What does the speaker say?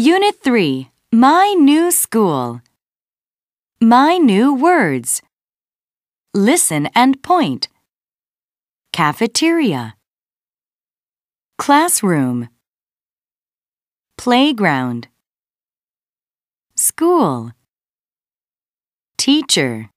Unit 3 My New School My New Words Listen and point. Cafeteria Classroom Playground School Teacher